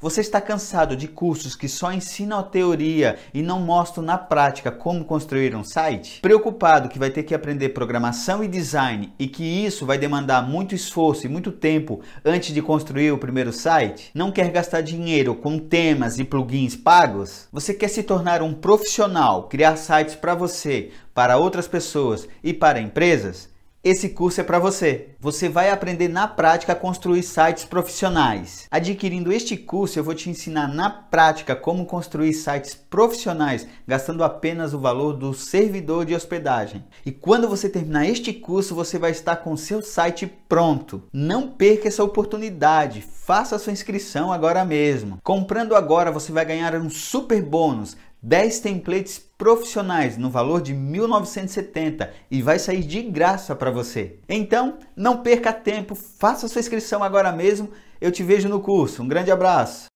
Você está cansado de cursos que só ensinam a teoria e não mostram na prática como construir um site? Preocupado que vai ter que aprender programação e design e que isso vai demandar muito esforço e muito tempo antes de construir o primeiro site? Não quer gastar dinheiro com temas e plugins pagos? Você quer se tornar um profissional, criar sites para você, para outras pessoas e para empresas? Esse curso é para você. Você vai aprender na prática a construir sites profissionais. Adquirindo este curso, eu vou te ensinar na prática como construir sites profissionais, gastando apenas o valor do servidor de hospedagem. E quando você terminar este curso, você vai estar com seu site pronto. Não perca essa oportunidade. Faça sua inscrição agora mesmo. Comprando agora, você vai ganhar um super bônus 10 templates profissionais no valor de 1970 e vai sair de graça para você. Então, não perca tempo, faça sua inscrição agora mesmo. Eu te vejo no curso. Um grande abraço.